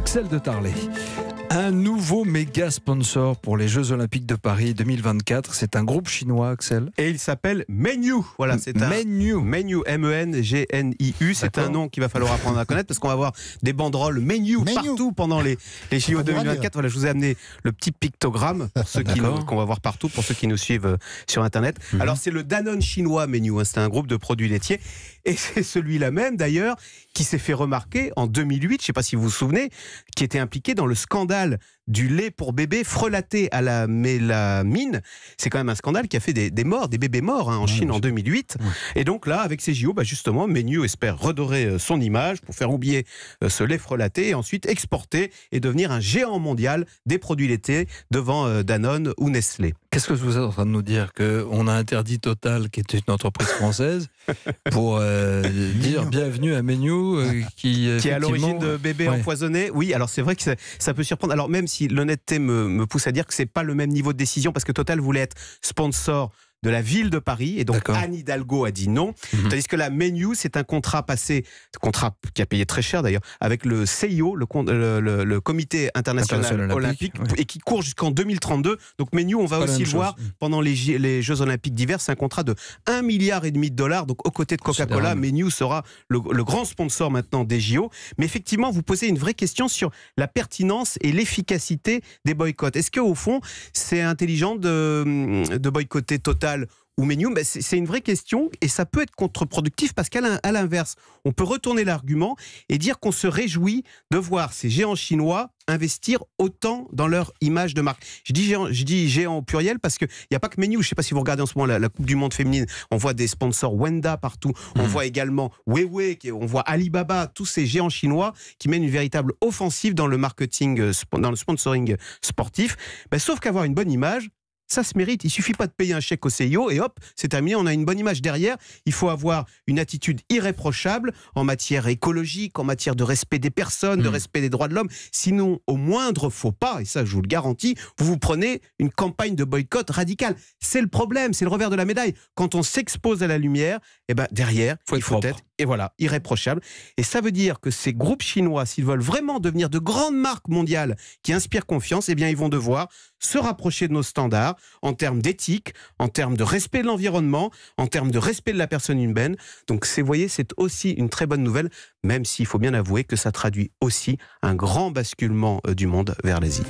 Axel de Tarlé. Un nouveau méga sponsor pour les Jeux Olympiques de Paris 2024. C'est un groupe chinois, Axel. Et il s'appelle Menu. Voilà, c'est un. Menu. Menu, M-E-N-G-N-I-U. C'est un nom qu'il va falloir apprendre à connaître parce qu'on va avoir des banderoles Menu, partout pendant les, les JO 2024. Voilà, je vous ai amené le petit pictogramme pour ceux qu'on va voir partout, pour ceux qui nous suivent euh, sur Internet. Mhm. Alors, c'est le Danone chinois Menu. Hein. c'est un groupe de produits laitiers. Et c'est celui-là même, d'ailleurs, qui s'est fait remarquer en 2008, je ne sais pas si vous vous souvenez, qui était impliqué dans le scandale Nadal du lait pour bébé frelaté à la mélamine. C'est quand même un scandale qui a fait des, morts, des bébés morts hein, en Chine en 2008. Et donc là, avec ces JO, bah, justement, Menu espère redorer euh, son image pour faire oublier euh, ce lait frelaté et ensuite exporter et devenir un géant mondial des produits laitiers devant euh, Danone ou Nestlé. Qu'est-ce que vous êtes en train de nous dire Qu'on a interdit Total, qui est une entreprise française, pour dire bienvenue à Menu, qui, est à l'origine de bébés empoisonnés. Oui, alors c'est vrai que ça, ça peut surprendre. Alors même si l'honnêteté me, me pousse à dire que c'est pas le même niveau de décision parce que Total voulait être sponsor de la ville de Paris. Et donc Anne Hidalgo a dit non. Mhm. Tandis que la Menu, c'est un contrat passé, contrat qui a payé très cher d'ailleurs, avec le CIO, le, Comité international, olympique, et qui court jusqu'en 2032. Donc Menu, on va aussi voir pendant les, Jeux olympiques d'hiver. C'est un contrat de 1,5 milliard et demi de dollars. Donc aux côtés de Coca-Cola, Menu sera le grand sponsor maintenant des JO. Mais effectivement, vous posez une vraie question sur la pertinence et l'efficacité des boycotts. Est-ce qu'au fond, c'est intelligent de boycotter Total ou menu, C'est une vraie question et ça peut être contre-productif parce qu'à l'inverse, on peut retourner l'argument et dire qu'on se réjouit de voir ces géants chinois investir autant dans leur image de marque. Je dis géant, je dis géant au pluriel parce qu'il n'y a pas que Menu. Je ne sais pas si vous regardez en ce moment la, la, Coupe du Monde féminine. On voit des sponsors Wenda partout. On hmm. voit également Weiwei, on voit Alibaba, tous ces géants chinois qui mènent une véritable offensive dans le marketing, euh, dans le sponsoring sportif. Ben, sauf qu'avoir une bonne image, ça se mérite. Il suffit pas de payer un chèque au CEO et hop, c'est terminé. On a une bonne image derrière. Il faut avoir une attitude irréprochable en matière écologique, en matière de respect des personnes, de hmm. respect des droits de l'homme. Sinon, au moindre faux pas, et ça je vous le garantis, vous vous prenez une campagne de boycott radicale. C'est le problème, c'est le revers de la médaille. Quand on s'expose à la lumière, eh ben derrière, il faut être et voilà, irréprochable. Et ça veut dire que ces groupes chinois, s'ils veulent vraiment devenir de grandes marques mondiales qui inspirent confiance, eh bien, ils vont devoir se rapprocher de nos standards en termes d'éthique, en termes de respect de l'environnement, en termes de respect de la personne humaine. Donc, vous voyez, c'est aussi une très bonne nouvelle, même s'il faut bien avouer que ça traduit aussi un grand basculement euh, du monde vers l'Asie.